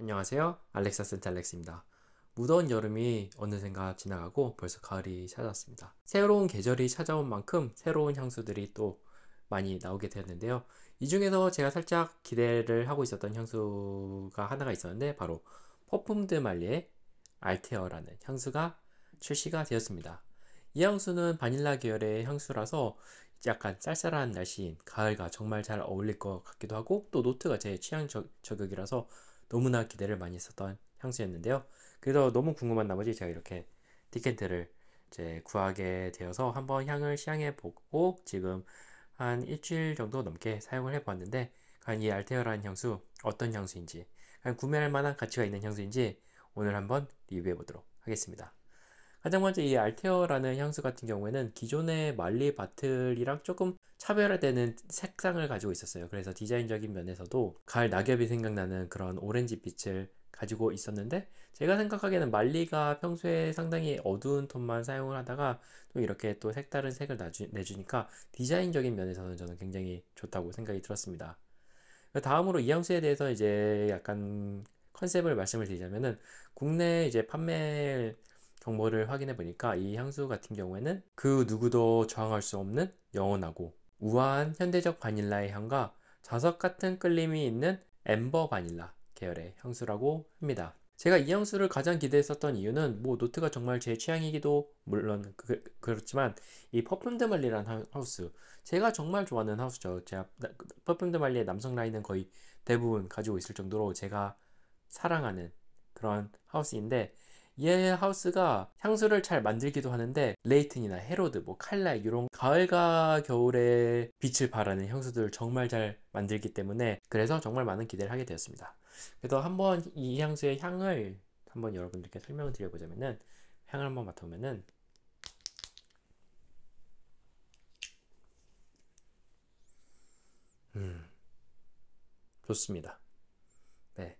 안녕하세요. 알렉사 센터 알렉스입니다. 무더운 여름이 어느샌가 지나가고 벌써 가을이 찾아왔습니다. 새로운 계절이 찾아온 만큼 새로운 향수들이 또 많이 나오게 되었는데요. 이 중에서 제가 살짝 기대를 하고 있었던 향수가 하나가 있었는데 바로 퍼퓸드 말리의 알테어라는 향수가 출시가 되었습니다. 이 향수는 바닐라 계열의 향수라서 약간 쌀쌀한 날씨인 가을과 정말 잘 어울릴 것 같기도 하고 또 노트가 제 취향 저, 저격이라서 너무나 기대를 많이 했었던 향수였는데요. 그래서 너무 궁금한 나머지 제가 이렇게 디켄트를 이제 구하게 되어서 한번 향을 시향해 보고 지금 한 일주일 정도 넘게 사용을 해 보았는데 과연 이 알테어라는 향수 어떤 향수인지 구매할 만한 가치가 있는 향수인지 오늘 한번 리뷰해 보도록 하겠습니다. 가장 먼저 이 알테어라는 향수 같은 경우에는 기존의 말리 바틀이랑 조금 차별화되는 색상을 가지고 있었어요. 그래서 디자인적인 면에서도 가을 낙엽이 생각나는 그런 오렌지 빛을 가지고 있었는데 제가 생각하기에는 말리가 평소에 상당히 어두운 톤만 사용을 하다가 또 이렇게 또 색다른 색을 내주니까 디자인적인 면에서는 저는 굉장히 좋다고 생각이 들었습니다. 그 다음으로 이향수에 대해서 이제 약간 컨셉을 말씀을 드리자면은 국내 이제 판매 정보를 확인해 보니까 이 향수 같은 경우에는 그 누구도 저항할 수 없는 영원하고 우아한 현대적 바닐라의 향과 자석 같은 끌림이 있는 엠버 바닐라 계열의 향수라고 합니다. 제가 이 향수를 가장 기대했었던 이유는 뭐 노트가 정말 제 취향이기도 물론 그, 그 렇지만이 퍼퓸드 말리라는 하우스 제가 정말 좋아하는 하우스죠. 제가 그, 퍼퓸드 말리의 남성 라인은 거의 대부분 가지고 있을 정도로 제가 사랑하는 그런 하우스인데 얘의 하우스가 향수를 잘 만들기도 하는데 레이튼이나 헤로드, 뭐 칼라 이런 가을과 겨울에 빛을 발하는 향수들 정말 잘 만들기 때문에 그래서 정말 많은 기대를 하게 되었습니다. 그래서 한번 이 향수의 향을 한번 여러분들께 설명을 드려보자면은 향을 한번 맡아보면은 음 좋습니다. 네.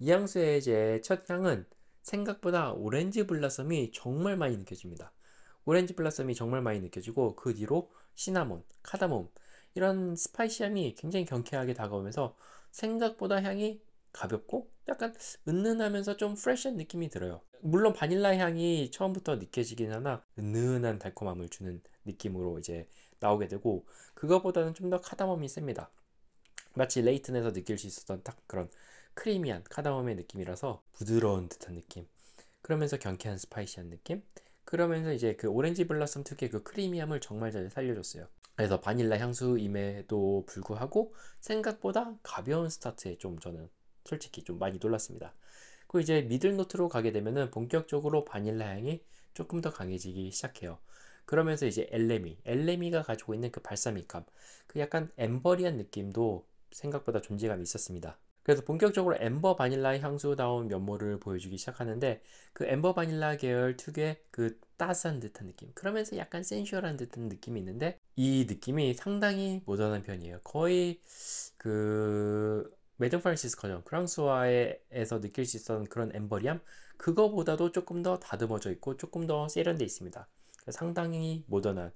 이 향수의 이제 첫 향은 생각보다 오렌지 블라썸이 정말 많이 느껴집니다. 오렌지 블라썸이 정말 많이 느껴지고 그 뒤로 시나몬, 카다몬 이런 스파이시함이 굉장히 경쾌하게 다가오면서 생각보다 향이 가볍고 약간 은은하면서 좀 프레시한 느낌이 들어요. 물론 바닐라 향이 처음부터 느껴지긴 하나 은은한 달콤함을 주는 느낌으로 이제 나오게 되고 그것보다는좀 더 카다멈이 셉니다. 마치 레이튼에서 느낄 수 있었던 딱 그런 크리미한 카다멈의 느낌이라서 부드러운 듯한 느낌 그러면서 경쾌한 스파이시한 느낌 그러면서 이제 그 오렌지 블라썸 특유의 그 크리미함을 정말 잘 살려줬어요 그래서 바닐라 향수임에도 불구하고 생각보다 가벼운 스타트에 좀 저는 솔직히 좀 많이 놀랐습니다 그리고 이제 미들노트로 가게 되면은 본격적으로 바닐라 향이 조금 더 강해지기 시작해요 그러면서 이제 엘레미, 엘레미가 가지고 있는 그 발사믹함, 그 약간 엠버리한 느낌도 생각보다 존재감이 있었습니다. 그래서 본격적으로 엠버 바닐라의 향수다운 면모를 보여주기 시작하는데 그 엠버 바닐라 계열 특유의 그 따스한 듯한 느낌 그러면서 약간 센슈얼한 듯한 느낌이 있는데 이 느낌이 상당히 모던한 편이에요 거의 그 메드프란시스커전 프랑스와에서 느낄 수 있었던 그런 엠버리함 그거보다도 조금 더 다듬어져 있고 조금 더 세련돼 있습니다 상당히 모던한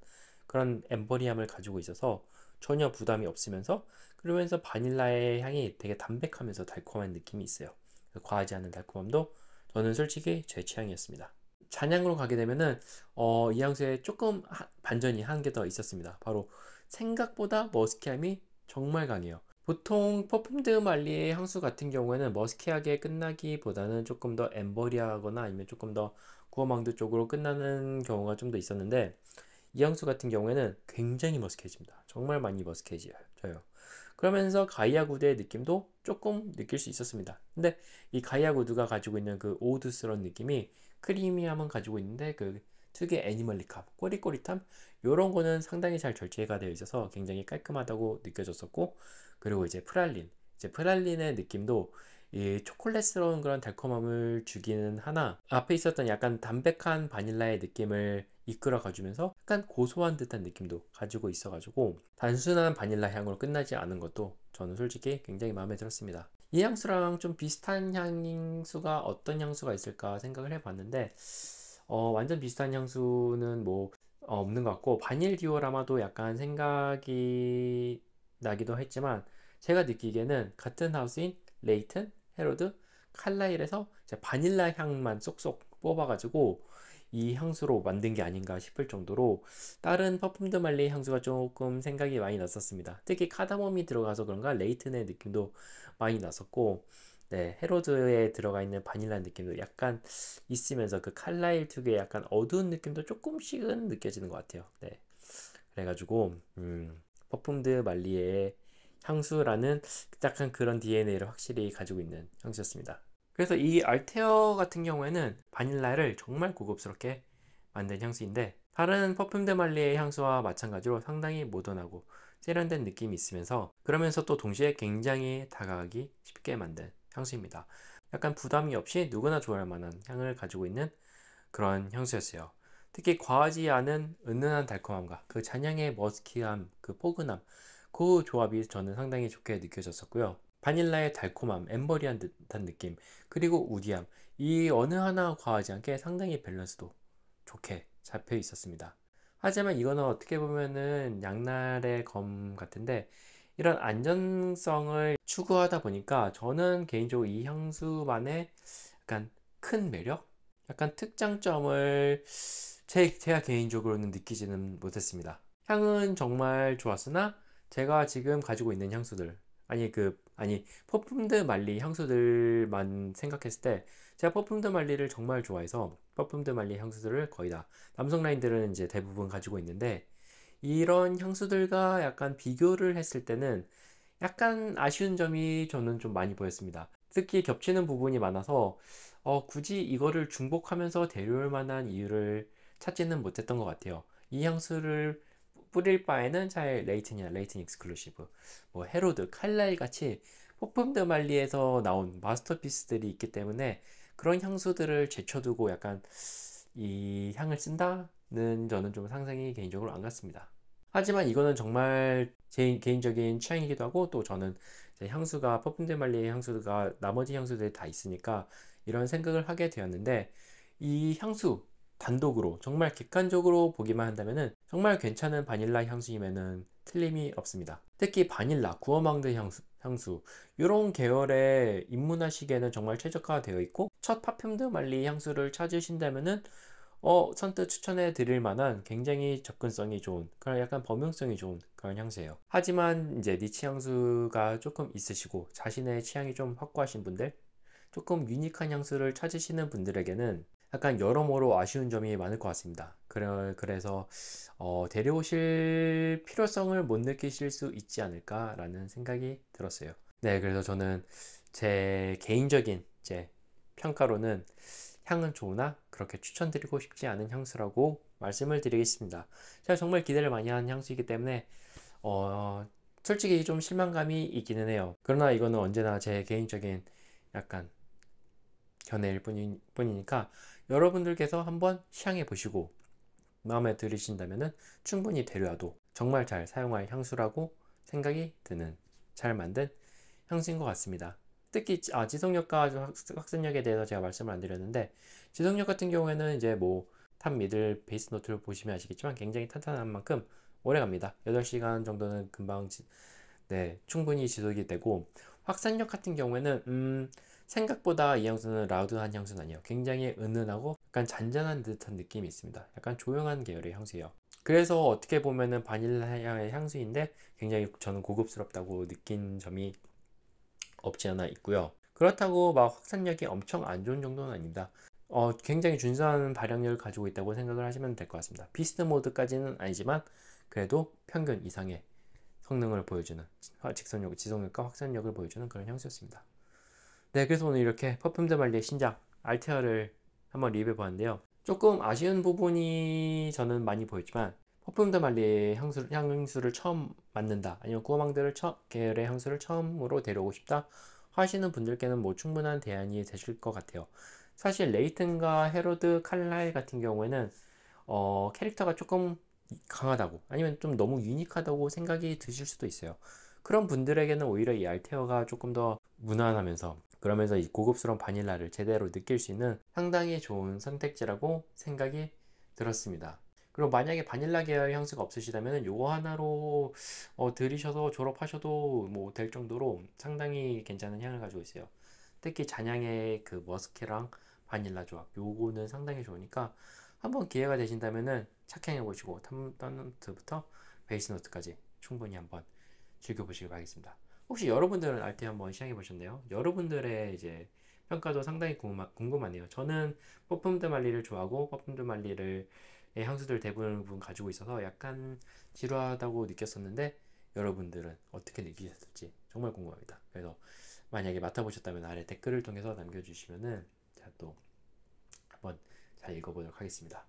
그런 엠버리함을 가지고 있어서 전혀 부담이 없으면서 그러면서 바닐라의 향이 되게 담백하면서 달콤한 느낌이 있어요. 과하지 않은 달콤함도 저는 솔직히 제 취향이었습니다. 잔향으로 가게 되면은 어, 이 향수에 조금 하, 반전이 한 개 더 있었습니다. 바로 생각보다 머스키함이 정말 강해요. 보통 퍼퓸드 말리의 향수 같은 경우에는 머스키하게 끝나기보다는 조금 더 엠버리하거나 아니면 조금 더 구어망드 쪽으로 끝나는 경우가 좀 더 있었는데 이 향수 같은 경우에는 굉장히 머스케해집니다. 정말 많이 머스케해져요. 그러면서 가이아 구드의 느낌도 조금 느낄 수 있었습니다. 근데 이 가이아 구드가 가지고 있는 그오드스러운 느낌이 크리미함은 가지고 있는데 그 특유의 애니멀리함, 꼬릿꼬릿함 이런 거는 상당히 잘 절제가 되어 있어서 굉장히 깔끔하다고 느껴졌었고 그리고 이제 프랄린, 이제 프랄린의 느낌도 이 초콜릿스러운 그런 달콤함을 주기는 하나 앞에 있었던 약간 담백한 바닐라의 느낌을 이끌어 가주면서 약간 고소한 듯한 느낌도 가지고 있어 가지고 단순한 바닐라 향으로 끝나지 않은 것도 저는 솔직히 굉장히 마음에 들었습니다 이 향수랑 좀 비슷한 향수가 어떤 향수가 있을까 생각을 해봤는데 어, 완전 비슷한 향수는 뭐 어, 없는 것 같고 바닐 디오라마도 약간 생각이 나기도 했지만 제가 느끼기에는 같은 하우스인 레이튼, 헤로드, 칼라일에서 바닐라 향만 쏙쏙 뽑아가지고 이 향수로 만든 게 아닌가 싶을 정도로 다른 퍼퓸드 말리 향수가 조금 생각이 많이 났었습니다. 특히 카다멈이 들어가서 그런가 레이튼의 느낌도 많이 났었고 네, 헤로드에 들어가 있는 바닐라 느낌도 약간 있으면서 그 칼라일 특유의 약간 어두운 느낌도 조금씩은 느껴지는 것 같아요. 네. 그래가지고 음, 퍼퓸드 말리의 향수라는 딱한 그런 DNA를 확실히 가지고 있는 향수였습니다. 그래서 이 알테어 같은 경우에는 바닐라를 정말 고급스럽게 만든 향수인데 다른 퍼퓸드 말리의 향수와 마찬가지로 상당히 모던하고 세련된 느낌이 있으면서 그러면서 또 동시에 굉장히 다가가기 쉽게 만든 향수입니다. 약간 부담이 없이 누구나 좋아할 만한 향을 가지고 있는 그런 향수였어요. 특히 과하지 않은 은은한 달콤함과 그 잔향의 머스키함, 그 포근함, 그 조합이 저는 상당히 좋게 느껴졌었고요. 바닐라의 달콤함, 엠버리한 듯한 느낌, 그리고 우디함 이 어느 하나 과하지 않게 상당히 밸런스도 좋게 잡혀 있었습니다. 하지만 이거는 어떻게 보면은 양날의 검 같은데 이런 안전성을 추구하다 보니까 저는 개인적으로 이 향수만의 약간 큰 매력? 약간 특장점을 제, 제가 개인적으로는 느끼지는 못했습니다. 향은 정말 좋았으나 제가 지금 가지고 있는 향수들, 아니 그 아니 퍼퓸드 말리 향수들만 생각했을 때 제가 퍼퓸드 말리를 정말 좋아해서 퍼퓸드 말리 향수들을 거의 다 남성 라인들은 이제 대부분 가지고 있는데 이런 향수들과 약간 비교를 했을 때는 약간 아쉬운 점이 저는 좀 많이 보였습니다. 특히 겹치는 부분이 많아서 어, 굳이 이거를 중복하면서 데려올 만한 이유를 찾지는 못했던 것 같아요. 이 향수를 뿌릴 바에는 차라리 레이튼이나 레이튼 익스클루시브 뭐 헤로드, 칼날 같이 폭품드 말리에서 나온 마스터피스들이 있기 때문에 그런 향수들을 제쳐두고 약간 이 향을 쓴다는 저는 좀 상상이 개인적으로 안갔습니다 하지만 이거는 정말 제 개인적인 취향이기도 하고 또 저는 향수가 퍼푼드말리의 향수가 나머지 향수들이 다 있으니까 이런 생각을 하게 되었는데 이 향수 단독으로 정말 객관적으로 보기만 한다면 정말 괜찮은 바닐라 향수임에는 틀림이 없습니다. 특히 바닐라, 구어망드 향수, 향수 이런 계열의 입문하시기에는 정말 최적화되어 있고 첫 파편드 말리 향수를 찾으신다면은 어, 선뜻 추천해 드릴 만한 굉장히 접근성이 좋은 그런 약간 범용성이 좋은 그런 향수예요. 하지만 이제 니치 향수가 조금 있으시고 자신의 취향이 좀 확고하신 분들 조금 유니크한 향수를 찾으시는 분들에게는 약간 여러모로 아쉬운 점이 많을 것 같습니다. 그래, 서 어, 데려오실 필요성을 못 느끼실 수 있지 않을까라는 생각이 들었어요. 네, 그래서 저는 제 개인적인 제 평가로는 향은 좋으나 그렇게 추천드리고 싶지 않은 향수라고 말씀을 드리겠습니다. 제가 정말 기대를 많이 한 향수이기 때문에 어, 솔직히 좀 실망감이 있기는 해요. 그러나 이거는 언제나 제 개인적인 약간 견해일 뿐이, 뿐이니까 여러분들께서 한번 시향해 보시고 마음에 들으신다면 충분히 데려와도 정말 잘 사용할 향수라고 생각이 드는 잘 만든 향수인 것 같습니다. 특히 아, 지속력과 학습력에 대해서 제가 말씀을 안 드렸는데 지속력 같은 경우에는 이제 뭐 탑 미들 베이스 노트를 보시면 아시겠지만 굉장히 탄탄한 만큼 오래 갑니다. 8시간 정도는 금방 지, 네, 충분히 지속이 되고 확산력 같은 경우에는 음 생각보다 이 향수는 라우드한 향수는 아니에요 굉장히 은은하고 약간 잔잔한 듯한 느낌이 있습니다 약간 조용한 계열의 향수예요 그래서 어떻게 보면은 바닐라향의 향수인데 굉장히 저는 고급스럽다고 느낀 점이 없지 않아 있고요 그렇다고 막 확산력이 엄청 안 좋은 정도는 아닙니다 어, 굉장히 준수한 발향력을 가지고 있다고 생각을 하시면 될 것 같습니다 비스트 모드까지는 아니지만 그래도 평균 이상의 성능을 보여주는 아, 직선력, 지속력과 확산력을 보여주는 그런 향수였습니다. 네, 그래서 오늘 이렇게 퍼퓸드 말리의 신작 알테아를 한번 리뷰해 보았는데요. 조금 아쉬운 부분이 저는 많이 보였지만 퍼퓸드 말리의 향수, 향수를 처음 맡는다 아니면 꾸어망들을 처, 계열의 향수를 처음으로 데려오고 싶다 하시는 분들께는 뭐 충분한 대안이 되실 것 같아요. 사실 레이튼과 헤로드 칼라 같은 경우에는 어, 캐릭터가 조금 강하다고 아니면 좀 너무 유니크하다고 생각이 드실 수도 있어요. 그런 분들에게는 오히려 이 알테어가 조금 더 무난하면서 그러면서 이 고급스러운 바닐라를 제대로 느낄 수 있는 상당히 좋은 선택지라고 생각이 들었습니다. 그리고 만약에 바닐라 계열 향수가 없으시다면 요거 하나로 어, 들이셔서 졸업하셔도 뭐 될 정도로 상당히 괜찮은 향을 가지고 있어요. 특히 잔향의 그 머스키랑 바닐라 조합 요거는 상당히 좋으니까 한번 기회가 되신다면은 착행해 보시고 탐던트부터 베이스 노트까지 충분히 한번 즐겨보시길 바라겠습니다. 혹시 여러분들은 RT 한번 시작해 보셨나요? 여러분들의 이제 평가도 상당히 궁금하, 네요 저는 퍼품드 말리를 좋아하고 퍼품드 말리를 향수들 대부분 가지고 있어서 약간 지루하다고 느꼈었는데 여러분들은 어떻게 느끼셨을지 정말 궁금합니다. 그래서 만약에 맡아보셨다면 아래 댓글을 통해서 남겨주시면은 자 또 한번 잘 읽어보도록 하겠습니다.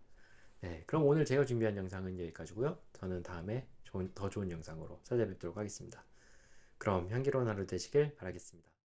네, 그럼 오늘 제가 준비한 영상은 여기까지고요. 저는 다음에 좋은, 더 좋은 영상으로 찾아뵙도록 하겠습니다. 그럼 향기로운 하루 되시길 바라겠습니다.